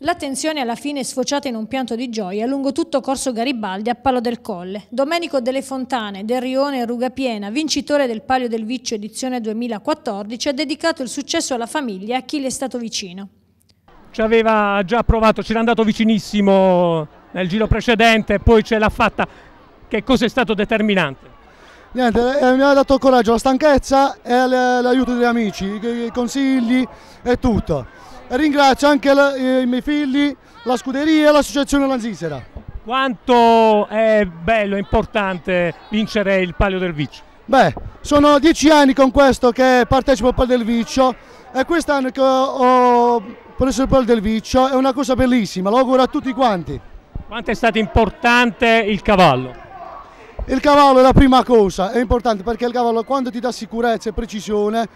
L'attenzione alla fine è sfociata in un pianto di gioia lungo tutto Corso Garibaldi a Palo del Colle. Domenico Delle Fontane, del Rione e Rugapiena, vincitore del Palio del Viccio edizione 2014, ha dedicato il successo alla famiglia e a chi le è stato vicino. Ci aveva già provato, ci era andato vicinissimo nel giro precedente, poi ce l'ha fatta. Che cosa è stato determinante? Niente, eh, mi ha dato coraggio la stanchezza e l'aiuto degli amici, i consigli e tutto ringrazio anche la, eh, i miei figli, la scuderia e l'associazione Lanzisera. Quanto è bello, e importante vincere il Palio del Viccio? Beh, sono dieci anni con questo che partecipo al Palio del Viccio e quest'anno che ho preso il Palio del Viccio è una cosa bellissima, lo auguro a tutti quanti. Quanto è stato importante il cavallo? Il cavallo è la prima cosa, è importante perché il cavallo quando ti dà sicurezza e precisione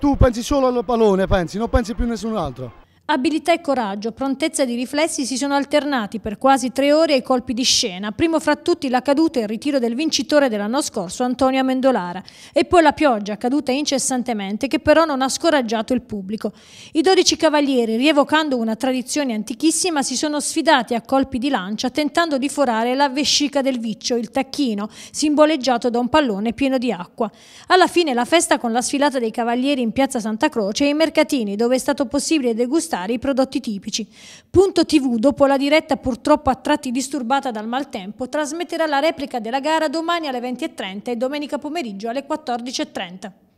tu pensi solo al pallone, pensi, non pensi più a nessun altro. Abilità e coraggio, prontezza di riflessi si sono alternati per quasi tre ore ai colpi di scena, primo fra tutti la caduta e il ritiro del vincitore dell'anno scorso Antonio Amendolara e poi la pioggia caduta incessantemente che però non ha scoraggiato il pubblico. I dodici cavalieri, rievocando una tradizione antichissima, si sono sfidati a colpi di lancia tentando di forare la vescica del viccio, il tacchino, simboleggiato da un pallone pieno di acqua. Alla fine la festa con la sfilata dei cavalieri in piazza Santa Croce e i mercatini dove è stato possibile degustare alimentare i prodotti tipici. Punto TV, dopo la diretta purtroppo a tratti disturbata dal maltempo, trasmetterà la replica della gara domani alle 20.30 e domenica pomeriggio alle 14.30.